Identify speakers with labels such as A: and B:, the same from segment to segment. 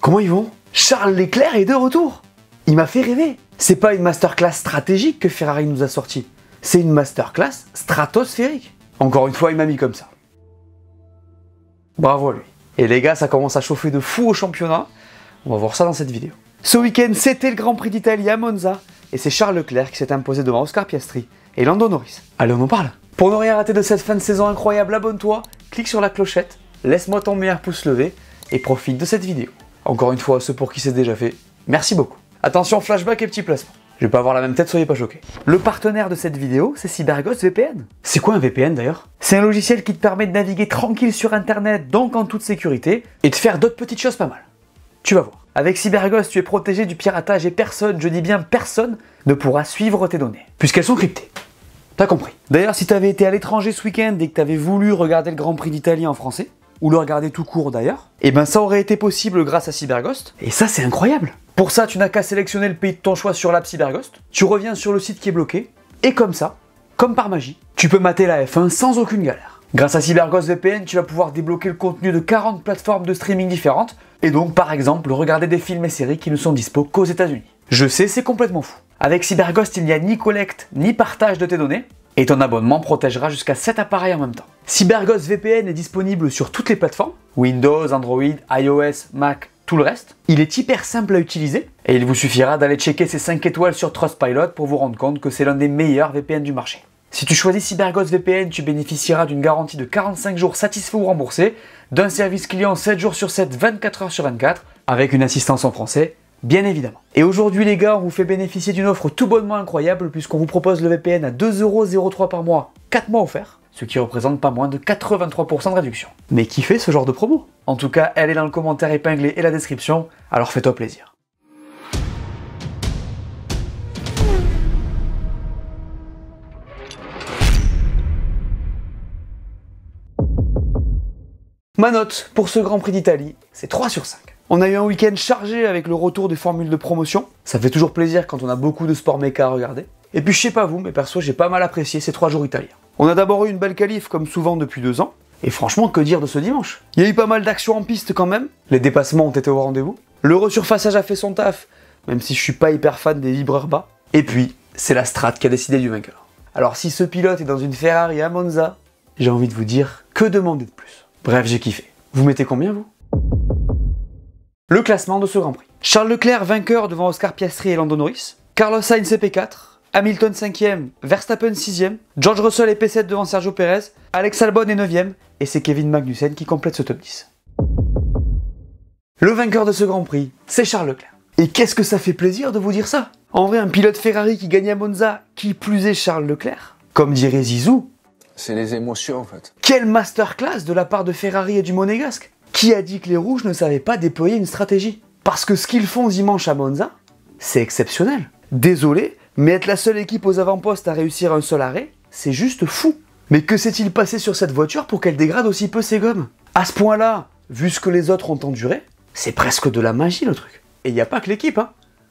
A: Comment ils vont Charles Leclerc est de retour Il m'a fait rêver C'est pas une masterclass stratégique que Ferrari nous a sorti, c'est une masterclass stratosphérique. Encore une fois, il m'a mis comme ça. Bravo à lui. Et les gars, ça commence à chauffer de fou au championnat. On va voir ça dans cette vidéo. Ce week-end, c'était le Grand Prix d'Italie à Monza, et c'est Charles Leclerc qui s'est imposé devant Oscar Piastri et Lando Norris. Allez, on en parle Pour ne rien rater de cette fin de saison incroyable, abonne-toi, clique sur la clochette, laisse-moi ton meilleur pouce levé, et profite de cette vidéo. Encore une fois, ceux pour qui c'est déjà fait, merci beaucoup. Attention, flashback et petit placement. Je vais pas avoir la même tête, soyez pas choqués. Le partenaire de cette vidéo, c'est CyberGhost VPN. C'est quoi un VPN d'ailleurs C'est un logiciel qui te permet de naviguer tranquille sur internet, donc en toute sécurité, et de faire d'autres petites choses pas mal. Tu vas voir. Avec CyberGhost, tu es protégé du piratage et personne, je dis bien personne, ne pourra suivre tes données, puisqu'elles sont cryptées. T'as compris. D'ailleurs, si t'avais été à l'étranger ce week-end et que t'avais voulu regarder le Grand Prix d'Italie en français, ou le regarder tout court d'ailleurs, et eh ben ça aurait été possible grâce à Cyberghost. Et ça, c'est incroyable. Pour ça, tu n'as qu'à sélectionner le pays de ton choix sur l'app Cyberghost, tu reviens sur le site qui est bloqué, et comme ça, comme par magie, tu peux mater la F1 sans aucune galère. Grâce à CyberGhost VPN, tu vas pouvoir débloquer le contenu de 40 plateformes de streaming différentes, et donc par exemple regarder des films et séries qui ne sont dispo qu'aux États-Unis. Je sais, c'est complètement fou. Avec CyberGhost, il n'y a ni collecte ni partage de tes données, et ton abonnement protégera jusqu'à 7 appareils en même temps. CyberGhost VPN est disponible sur toutes les plateformes, Windows, Android, iOS, Mac, tout le reste. Il est hyper simple à utiliser et il vous suffira d'aller checker ses 5 étoiles sur Trustpilot pour vous rendre compte que c'est l'un des meilleurs VPN du marché. Si tu choisis CyberGhost VPN, tu bénéficieras d'une garantie de 45 jours satisfait ou remboursé, d'un service client 7 jours sur 7, 24 heures sur 24, avec une assistance en français bien évidemment. Et aujourd'hui les gars, on vous fait bénéficier d'une offre tout bonnement incroyable puisqu'on vous propose le VPN à 2,03€ par mois, 4 mois offerts ce qui représente pas moins de 83% de réduction. Mais qui fait ce genre de promo En tout cas, elle est dans le commentaire épinglé et la description, alors fais-toi plaisir. Ma note pour ce Grand Prix d'Italie, c'est 3 sur 5. On a eu un week-end chargé avec le retour des formules de promotion. Ça fait toujours plaisir quand on a beaucoup de sport méca à regarder. Et puis je sais pas vous, mais perso j'ai pas mal apprécié ces trois jours italiens. On a d'abord eu une belle qualif comme souvent depuis deux ans. Et franchement, que dire de ce dimanche Il y a eu pas mal d'actions en piste quand même. Les dépassements ont été au rendez-vous. Le resurfaçage a fait son taf, même si je suis pas hyper fan des vibreurs bas. Et puis, c'est la strat qui a décidé du vainqueur. Alors si ce pilote est dans une Ferrari à Monza, j'ai envie de vous dire, que demander de plus Bref, j'ai kiffé. Vous mettez combien vous le classement de ce Grand Prix. Charles Leclerc vainqueur devant Oscar Piastri et Lando Norris, Carlos Sainz CP4, Hamilton 5e, Verstappen 6e, George Russell et P7 devant Sergio Perez, Alex Albon est 9e, et c'est Kevin Magnussen qui complète ce top 10. Le vainqueur de ce Grand Prix, c'est Charles Leclerc. Et qu'est-ce que ça fait plaisir de vous dire ça En vrai, un pilote Ferrari qui gagne à Monza, qui plus est Charles Leclerc Comme dirait Zizou. C'est les émotions en fait. Quelle masterclass de la part de Ferrari et du Monégasque qui a dit que les Rouges ne savaient pas déployer une stratégie Parce que ce qu'ils font dimanche à Monza, c'est exceptionnel. Désolé, mais être la seule équipe aux avant-postes à réussir un seul arrêt, c'est juste fou. Mais que s'est-il passé sur cette voiture pour qu'elle dégrade aussi peu ses gommes À ce point-là, vu ce que les autres ont enduré, c'est presque de la magie le truc. Et il n'y a pas que l'équipe, hein.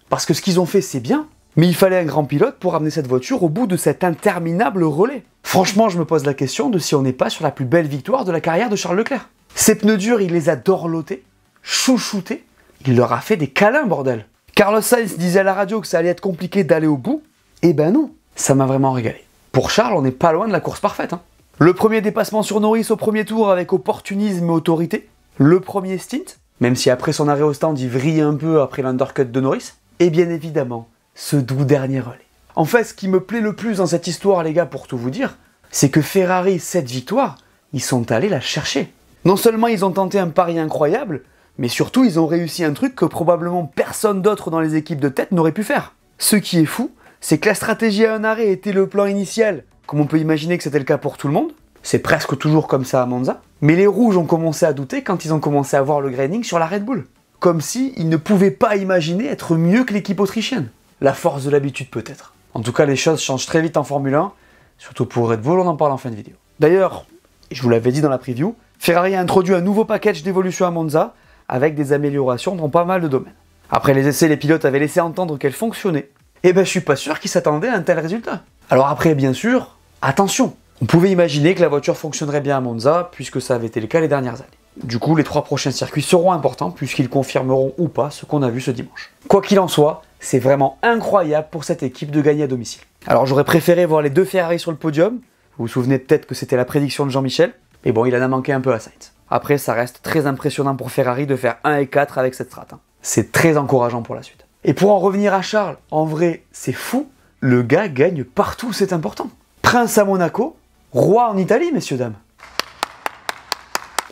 A: Parce que ce qu'ils ont fait, c'est bien, mais il fallait un grand pilote pour amener cette voiture au bout de cet interminable relais. Franchement, je me pose la question de si on n'est pas sur la plus belle victoire de la carrière de Charles Leclerc. Ces pneus durs, il les a dorlotés, chouchoutés, il leur a fait des câlins, bordel. Carlos Sainz disait à la radio que ça allait être compliqué d'aller au bout. Eh ben non, ça m'a vraiment régalé. Pour Charles, on n'est pas loin de la course parfaite. Hein. Le premier dépassement sur Norris au premier tour avec opportunisme et autorité. Le premier stint, même si après son arrêt au stand, il vrille un peu après l'undercut de Norris. Et bien évidemment, ce doux dernier relais. En fait, ce qui me plaît le plus dans cette histoire, les gars, pour tout vous dire, c'est que Ferrari, cette victoire, ils sont allés la chercher. Non seulement ils ont tenté un pari incroyable, mais surtout ils ont réussi un truc que probablement personne d'autre dans les équipes de tête n'aurait pu faire. Ce qui est fou, c'est que la stratégie à un arrêt était le plan initial, comme on peut imaginer que c'était le cas pour tout le monde. C'est presque toujours comme ça à Monza. Mais les rouges ont commencé à douter quand ils ont commencé à voir le graining sur la Red Bull. Comme si ils ne pouvaient pas imaginer être mieux que l'équipe autrichienne. La force de l'habitude peut-être. En tout cas, les choses changent très vite en Formule 1, surtout pour Red Bull, on en parle en fin de vidéo. D'ailleurs, je vous l'avais dit dans la preview, Ferrari a introduit un nouveau package d'évolution à Monza, avec des améliorations dans pas mal de domaines. Après les essais, les pilotes avaient laissé entendre qu'elle fonctionnait. Et eh ben je suis pas sûr qu'ils s'attendaient à un tel résultat. Alors après, bien sûr, attention On pouvait imaginer que la voiture fonctionnerait bien à Monza, puisque ça avait été le cas les dernières années. Du coup, les trois prochains circuits seront importants, puisqu'ils confirmeront ou pas ce qu'on a vu ce dimanche. Quoi qu'il en soit, c'est vraiment incroyable pour cette équipe de gagner à domicile. Alors j'aurais préféré voir les deux Ferrari sur le podium, vous vous souvenez peut-être que c'était la prédiction de Jean-Michel, et bon, il en a manqué un peu à Sainz. Après, ça reste très impressionnant pour Ferrari de faire 1 et 4 avec cette strat. Hein. C'est très encourageant pour la suite. Et pour en revenir à Charles, en vrai, c'est fou. Le gars gagne partout, c'est important. Prince à Monaco, roi en Italie, messieurs, dames.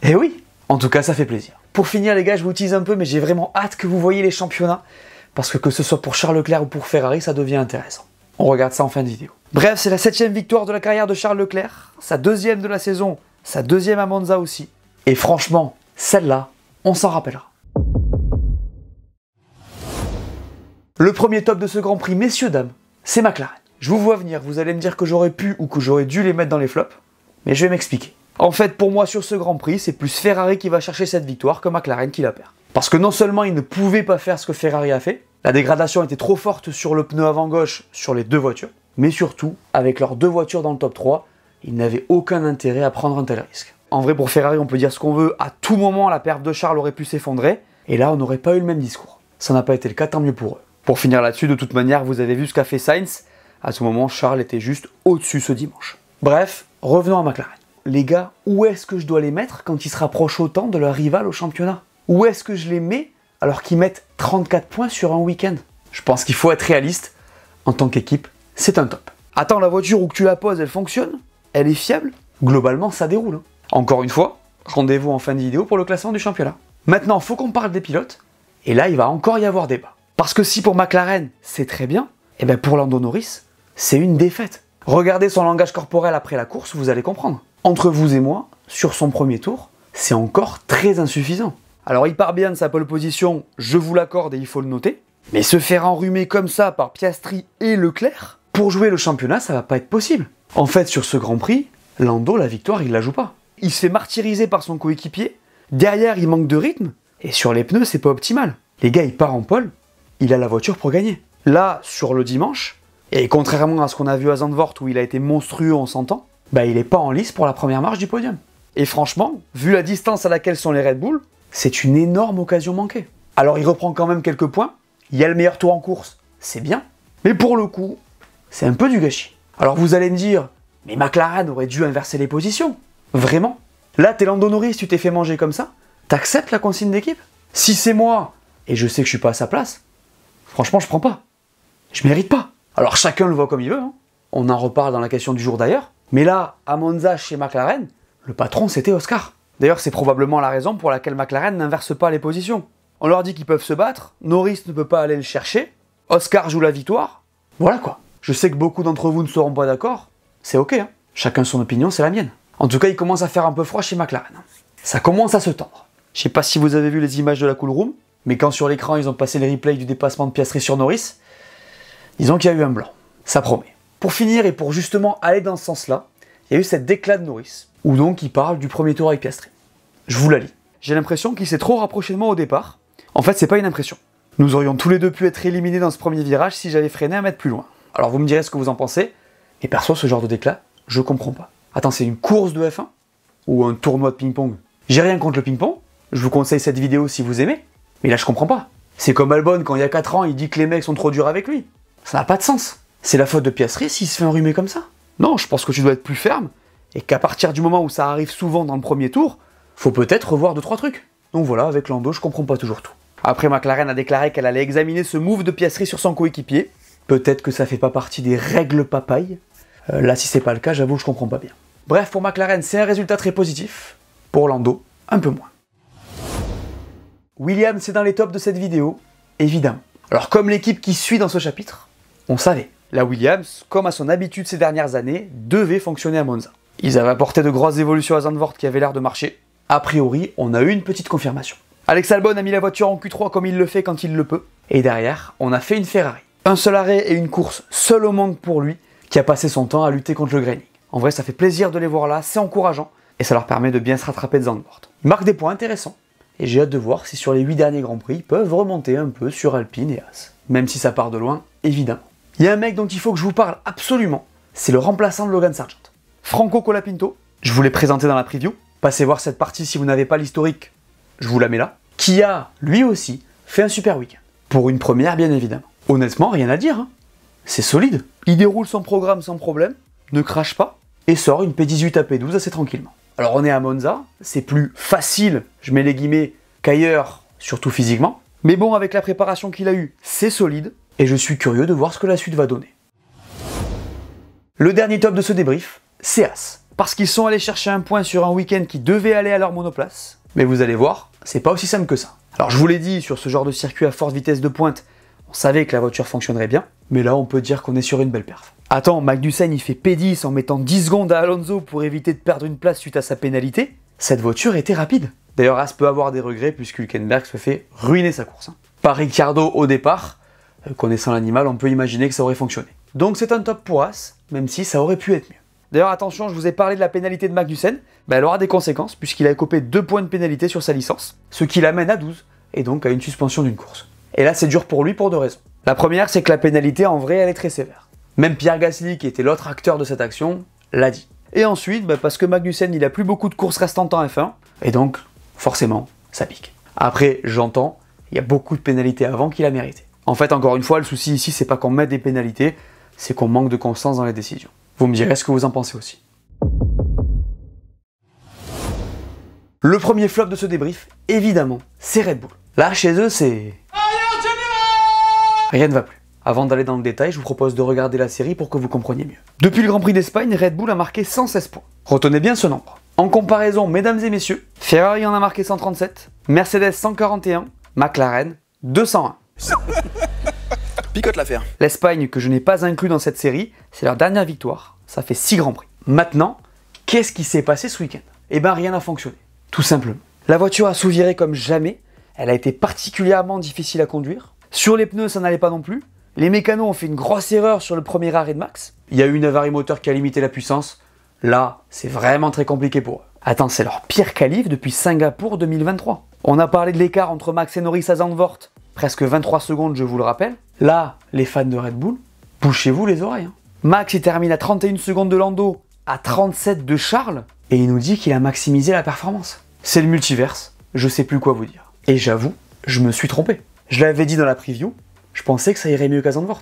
A: Eh oui, en tout cas, ça fait plaisir. Pour finir, les gars, je vous tease un peu, mais j'ai vraiment hâte que vous voyez les championnats. Parce que que ce soit pour Charles Leclerc ou pour Ferrari, ça devient intéressant. On regarde ça en fin de vidéo. Bref, c'est la septième victoire de la carrière de Charles Leclerc, sa deuxième de la saison sa deuxième à Monza aussi. Et franchement, celle-là, on s'en rappellera. Le premier top de ce Grand Prix, messieurs, dames, c'est McLaren. Je vous vois venir, vous allez me dire que j'aurais pu ou que j'aurais dû les mettre dans les flops, mais je vais m'expliquer. En fait, pour moi, sur ce Grand Prix, c'est plus Ferrari qui va chercher cette victoire que McLaren qui la perd. Parce que non seulement ils ne pouvaient pas faire ce que Ferrari a fait, la dégradation était trop forte sur le pneu avant gauche sur les deux voitures, mais surtout, avec leurs deux voitures dans le top 3, il n'avait aucun intérêt à prendre un tel risque. En vrai, pour Ferrari, on peut dire ce qu'on veut, à tout moment, la perte de Charles aurait pu s'effondrer, et là, on n'aurait pas eu le même discours. Ça n'a pas été le cas, tant mieux pour eux. Pour finir là-dessus, de toute manière, vous avez vu ce qu'a fait Sainz. À ce moment, Charles était juste au-dessus ce dimanche. Bref, revenons à McLaren. Les gars, où est-ce que je dois les mettre quand ils se rapprochent autant de leur rival au championnat Où est-ce que je les mets alors qu'ils mettent 34 points sur un week-end Je pense qu'il faut être réaliste. En tant qu'équipe, c'est un top. Attends la voiture où que tu la poses, elle fonctionne elle est fiable, globalement ça déroule. Hein. Encore une fois, rendez-vous en fin de vidéo pour le classement du championnat. Maintenant, faut qu'on parle des pilotes, et là il va encore y avoir débat. Parce que si pour McLaren c'est très bien, et eh bien pour Lando Norris, c'est une défaite. Regardez son langage corporel après la course, vous allez comprendre. Entre vous et moi, sur son premier tour, c'est encore très insuffisant. Alors il part bien de sa pole position, je vous l'accorde et il faut le noter, mais se faire enrhumer comme ça par Piastri et Leclerc, pour jouer le championnat, ça va pas être possible. En fait, sur ce Grand Prix, Lando, la victoire, il la joue pas. Il se fait martyriser par son coéquipier, derrière, il manque de rythme, et sur les pneus, c'est pas optimal. Les gars, il part en pole, il a la voiture pour gagner. Là, sur le dimanche, et contrairement à ce qu'on a vu à Zandvoort où il a été monstrueux, en s'entend, bah il est pas en lice pour la première marche du podium. Et franchement, vu la distance à laquelle sont les Red Bull, c'est une énorme occasion manquée. Alors il reprend quand même quelques points, il y a le meilleur tour en course, c'est bien, mais pour le coup, c'est un peu du gâchis. Alors vous allez me dire, mais McLaren aurait dû inverser les positions. Vraiment Là, t'es Lando Norris, tu t'es fait manger comme ça T'acceptes la consigne d'équipe Si c'est moi, et je sais que je suis pas à sa place, franchement, je prends pas. Je mérite pas. Alors chacun le voit comme il veut. Hein. On en reparle dans la question du jour d'ailleurs. Mais là, à Monza, chez McLaren, le patron, c'était Oscar. D'ailleurs, c'est probablement la raison pour laquelle McLaren n'inverse pas les positions. On leur dit qu'ils peuvent se battre, Norris ne peut pas aller le chercher, Oscar joue la victoire, voilà quoi. Je sais que beaucoup d'entre vous ne seront pas d'accord. C'est ok. Hein. Chacun son opinion, c'est la mienne. En tout cas, il commence à faire un peu froid chez McLaren. Ça commence à se tendre. Je sais pas si vous avez vu les images de la cool room, mais quand sur l'écran ils ont passé les replays du dépassement de Piastri sur Norris, disons qu'il y a eu un blanc. Ça promet. Pour finir et pour justement aller dans ce sens-là, il y a eu cette déclat de Norris, où donc il parle du premier tour avec Piastri. Je vous la lis. J'ai l'impression qu'il s'est trop rapproché de moi au départ. En fait, c'est pas une impression. Nous aurions tous les deux pu être éliminés dans ce premier virage si j'avais freiné un mètre plus loin. Alors vous me direz ce que vous en pensez. Et perso, ce genre de déclat, je comprends pas. Attends, c'est une course de F1 Ou un tournoi de ping-pong J'ai rien contre le ping-pong. Je vous conseille cette vidéo si vous aimez. Mais là, je comprends pas. C'est comme Albon quand il y a 4 ans, il dit que les mecs sont trop durs avec lui. Ça n'a pas de sens. C'est la faute de Piastri s'il se fait enrhumer comme ça. Non, je pense que tu dois être plus ferme et qu'à partir du moment où ça arrive souvent dans le premier tour, faut peut-être revoir 2-3 trucs. Donc voilà, avec Lando, je comprends pas toujours tout. Après, McLaren a déclaré qu'elle allait examiner ce move de Piastri sur son coéquipier Peut-être que ça fait pas partie des règles papaye. Euh, là, si c'est pas le cas, j'avoue, je comprends pas bien. Bref, pour McLaren, c'est un résultat très positif. Pour Lando, un peu moins. Williams, c'est dans les tops de cette vidéo, évidemment. Alors, comme l'équipe qui suit dans ce chapitre, on savait. La Williams, comme à son habitude ces dernières années, devait fonctionner à Monza. Ils avaient apporté de grosses évolutions à Zandvoort qui avaient l'air de marcher. A priori, on a eu une petite confirmation. Alex Albon a mis la voiture en Q3 comme il le fait quand il le peut. Et derrière, on a fait une Ferrari. Un seul arrêt et une course seul au manque pour lui, qui a passé son temps à lutter contre le graining. En vrai, ça fait plaisir de les voir là, c'est encourageant, et ça leur permet de bien se rattraper de le Ils Marque des points intéressants, et j'ai hâte de voir si sur les 8 derniers Grands Prix, ils peuvent remonter un peu sur Alpine et As. Même si ça part de loin, évidemment. Il y a un mec dont il faut que je vous parle absolument, c'est le remplaçant de Logan Sargent. Franco Colapinto, je vous l'ai présenté dans la preview, passez voir cette partie si vous n'avez pas l'historique, je vous la mets là, qui a, lui aussi, fait un super week-end. Pour une première, bien évidemment honnêtement, rien à dire. Hein. C'est solide. Il déroule son programme sans problème, ne crache pas, et sort une P18 à P12 assez tranquillement. Alors on est à Monza, c'est plus facile, je mets les guillemets, qu'ailleurs, surtout physiquement. Mais bon, avec la préparation qu'il a eue, c'est solide, et je suis curieux de voir ce que la suite va donner. Le dernier top de ce débrief, c'est As. Parce qu'ils sont allés chercher un point sur un week-end qui devait aller à leur monoplace. Mais vous allez voir, c'est pas aussi simple que ça. Alors je vous l'ai dit, sur ce genre de circuit à forte vitesse de pointe, on savait que la voiture fonctionnerait bien, mais là on peut dire qu'on est sur une belle perf. Attends, Magnussen il fait P10 en mettant 10 secondes à Alonso pour éviter de perdre une place suite à sa pénalité. Cette voiture était rapide. D'ailleurs, As peut avoir des regrets puisque Hülkenberg se fait ruiner sa course. Hein. Par Ricciardo au départ, euh, connaissant l'animal, on peut imaginer que ça aurait fonctionné. Donc c'est un top pour As, même si ça aurait pu être mieux. D'ailleurs, attention, je vous ai parlé de la pénalité de Magnussen. mais ben, elle aura des conséquences puisqu'il a écopé 2 points de pénalité sur sa licence, ce qui l'amène à 12 et donc à une suspension d'une course. Et là, c'est dur pour lui pour deux raisons. La première, c'est que la pénalité, en vrai, elle est très sévère. Même Pierre Gasly, qui était l'autre acteur de cette action, l'a dit. Et ensuite, bah, parce que Magnussen, il a plus beaucoup de courses restantes en F1, et donc, forcément, ça pique. Après, j'entends, il y a beaucoup de pénalités avant qu'il a mérité. En fait, encore une fois, le souci ici, c'est pas qu'on mette des pénalités, c'est qu'on manque de constance dans les décisions. Vous me direz ce que vous en pensez aussi. Le premier flop de ce débrief, évidemment, c'est Red Bull. Là, chez eux, c'est Rien ne va plus. Avant d'aller dans le détail, je vous propose de regarder la série pour que vous compreniez mieux. Depuis le Grand Prix d'Espagne, Red Bull a marqué 116 points. Retenez bien ce nombre. En comparaison, mesdames et messieurs, Ferrari en a marqué 137, Mercedes 141, McLaren 201. Picote l'affaire. L'Espagne, que je n'ai pas inclus dans cette série, c'est leur dernière victoire. Ça fait 6 grands prix. Maintenant, qu'est-ce qui s'est passé ce week-end Eh ben, rien n'a fonctionné. Tout simplement. La voiture a sous comme jamais. Elle a été particulièrement difficile à conduire. Sur les pneus, ça n'allait pas non plus. Les mécanos ont fait une grosse erreur sur le premier arrêt de Max. Il y a eu une avarie moteur qui a limité la puissance. Là, c'est vraiment très compliqué pour eux. Attends, c'est leur pire qualif depuis Singapour 2023. On a parlé de l'écart entre Max et Norris à Zandvoort. Presque 23 secondes, je vous le rappelle. Là, les fans de Red Bull, bouchez-vous les oreilles. Hein. Max, il termine à 31 secondes de Lando, à 37 de Charles, et il nous dit qu'il a maximisé la performance. C'est le multiverse, je sais plus quoi vous dire. Et j'avoue, je me suis trompé. Je l'avais dit dans la preview, je pensais que ça irait mieux qu'à Zandvoort.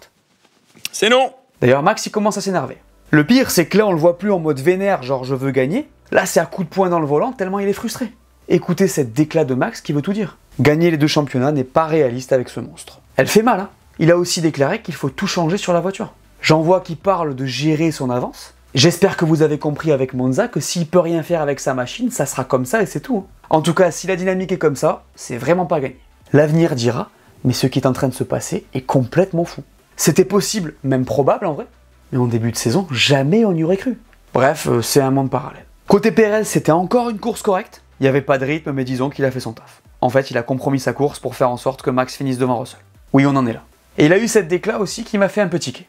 A: C'est non D'ailleurs, Max, il commence à s'énerver. Le pire, c'est que là, on le voit plus en mode vénère, genre je veux gagner. Là, c'est à coup de poing dans le volant, tellement il est frustré. Écoutez cette déclat de Max qui veut tout dire. Gagner les deux championnats n'est pas réaliste avec ce monstre. Elle fait mal, hein Il a aussi déclaré qu'il faut tout changer sur la voiture. J'en vois qui parle de gérer son avance. J'espère que vous avez compris avec Monza que s'il peut rien faire avec sa machine, ça sera comme ça et c'est tout. Hein. En tout cas, si la dynamique est comme ça, c'est vraiment pas gagné. L'avenir dira, mais ce qui est en train de se passer est complètement fou. C'était possible, même probable en vrai, mais en début de saison, jamais on n'y aurait cru. Bref, euh, c'est un monde parallèle. Côté Pérez, c'était encore une course correcte. Il n'y avait pas de rythme, mais disons qu'il a fait son taf. En fait, il a compromis sa course pour faire en sorte que Max finisse devant Russell. Oui, on en est là. Et il a eu cette déclat aussi qui m'a fait un peu tiquer.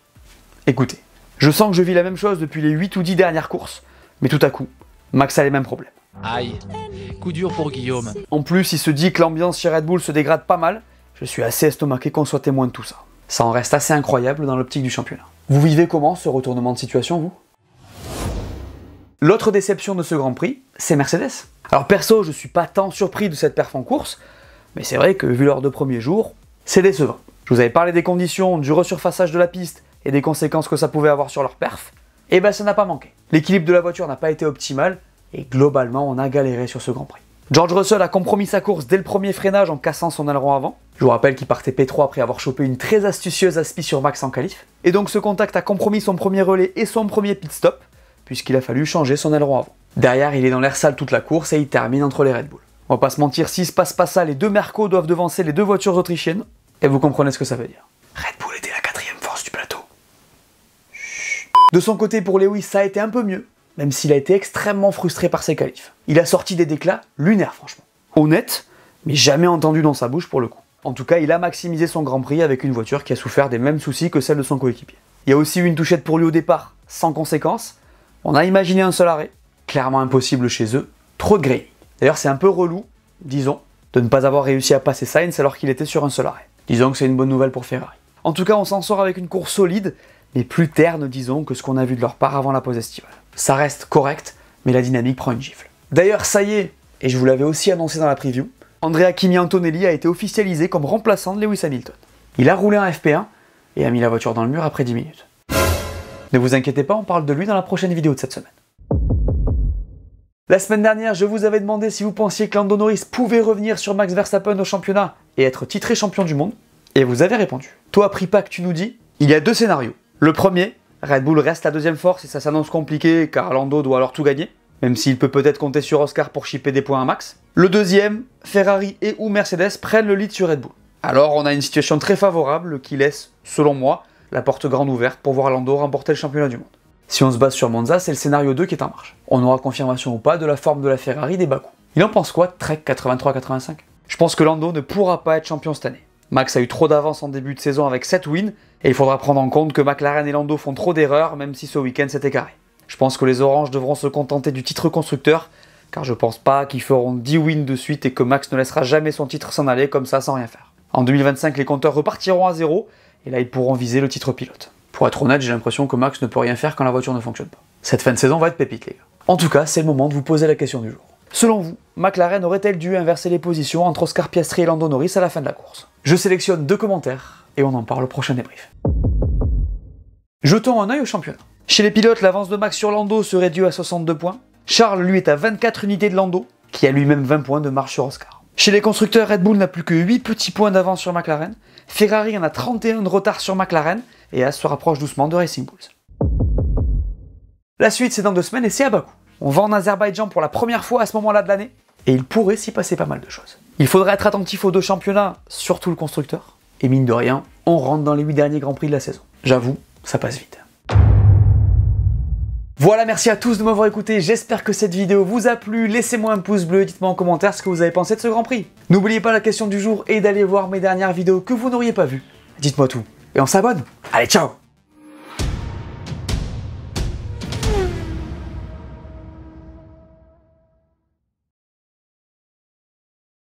A: Écoutez, je sens que je vis la même chose depuis les 8 ou 10 dernières courses, mais tout à coup, Max a les mêmes problèmes. Aïe, coup dur pour Guillaume. En plus, il se dit que l'ambiance chez Red Bull se dégrade pas mal je suis assez estomaqué qu'on soit témoin de tout ça. Ça en reste assez incroyable dans l'optique du championnat. Vous vivez comment ce retournement de situation, vous L'autre déception de ce Grand Prix, c'est Mercedes. Alors perso, je suis pas tant surpris de cette perf en course, mais c'est vrai que vu leurs deux premiers jours, c'est décevant. Je vous avais parlé des conditions, du resurfaçage de la piste et des conséquences que ça pouvait avoir sur leur perf, et eh ben ça n'a pas manqué. L'équilibre de la voiture n'a pas été optimal, et globalement on a galéré sur ce Grand Prix. George Russell a compromis sa course dès le premier freinage en cassant son aileron avant. Je vous rappelle qu'il partait P3 après avoir chopé une très astucieuse aspi sur Max en qualif. Et donc ce contact a compromis son premier relais et son premier pit stop, puisqu'il a fallu changer son aileron avant. Derrière, il est dans l'air sale toute la course et il termine entre les Red Bull. On va pas se mentir, s'il se passe pas ça, les deux Mercos doivent devancer les deux voitures autrichiennes, et vous comprenez ce que ça veut dire. Red Bull était la quatrième force du plateau. De son côté, pour Lewis, ça a été un peu mieux même s'il a été extrêmement frustré par ses qualifs. Il a sorti des déclats lunaires, franchement. Honnête, mais jamais entendu dans sa bouche pour le coup. En tout cas, il a maximisé son Grand Prix avec une voiture qui a souffert des mêmes soucis que celle de son coéquipier. Il y a aussi eu une touchette pour lui au départ, sans conséquence. On a imaginé un seul arrêt, clairement impossible chez eux, trop de D'ailleurs, c'est un peu relou, disons, de ne pas avoir réussi à passer Sainz alors qu'il était sur un seul arrêt. Disons que c'est une bonne nouvelle pour Ferrari. En tout cas, on s'en sort avec une course solide et plus terne, disons, que ce qu'on a vu de leur part avant la pause estivale. Ça reste correct, mais la dynamique prend une gifle. D'ailleurs, ça y est, et je vous l'avais aussi annoncé dans la preview, Andrea Kimi Antonelli a été officialisé comme remplaçant de Lewis Hamilton. Il a roulé un FP1 et a mis la voiture dans le mur après 10 minutes. Ne vous inquiétez pas, on parle de lui dans la prochaine vidéo de cette semaine. La semaine dernière, je vous avais demandé si vous pensiez que Lando Norris pouvait revenir sur Max Verstappen au championnat et être titré champion du monde, et vous avez répondu. Toi, que tu nous dis, il y a deux scénarios. Le premier, Red Bull reste la deuxième force et ça s'annonce compliqué car Lando doit alors tout gagner, même s'il peut peut-être compter sur Oscar pour chipper des points à max. Le deuxième, Ferrari et ou Mercedes prennent le lead sur Red Bull. Alors on a une situation très favorable qui laisse, selon moi, la porte grande ouverte pour voir Lando remporter le championnat du monde. Si on se base sur Monza, c'est le scénario 2 qui est en marche. On aura confirmation ou pas de la forme de la Ferrari des Bakou. Il en pense quoi, Trek 83-85 Je pense que Lando ne pourra pas être champion cette année. Max a eu trop d'avance en début de saison avec 7 wins et il faudra prendre en compte que McLaren et Lando font trop d'erreurs, même si ce week-end c'était carré. Je pense que les Oranges devront se contenter du titre constructeur, car je pense pas qu'ils feront 10 wins de suite et que Max ne laissera jamais son titre s'en aller comme ça sans rien faire. En 2025, les compteurs repartiront à zéro, et là ils pourront viser le titre pilote. Pour être honnête, j'ai l'impression que Max ne peut rien faire quand la voiture ne fonctionne pas. Cette fin de saison va être pépite, les gars. En tout cas, c'est le moment de vous poser la question du jour. Selon vous, McLaren aurait-elle dû inverser les positions entre Oscar Piastri et Lando Norris à la fin de la course Je sélectionne deux commentaires et on en parle au prochain débrief. Jetons un œil au championnat. Chez les pilotes, l'avance de Max sur Lando se réduit à 62 points. Charles, lui, est à 24 unités de Lando, qui a lui-même 20 points de marche sur Oscar. Chez les constructeurs, Red Bull n'a plus que 8 petits points d'avance sur McLaren, Ferrari en a 31 de retard sur McLaren, et As se rapproche doucement de Racing Bulls. La suite, c'est dans deux semaines et c'est à Bakou. On va en Azerbaïdjan pour la première fois à ce moment-là de l'année, et il pourrait s'y passer pas mal de choses. Il faudrait être attentif aux deux championnats, surtout le constructeur. Et mine de rien, on rentre dans les 8 derniers Grands Prix de la saison. J'avoue, ça passe vite. Voilà, merci à tous de m'avoir écouté, j'espère que cette vidéo vous a plu, laissez-moi un pouce bleu, dites-moi en commentaire ce que vous avez pensé de ce Grand Prix. N'oubliez pas la question du jour et d'aller voir mes dernières vidéos que vous n'auriez pas vues. Dites-moi tout, et on s'abonne Allez, ciao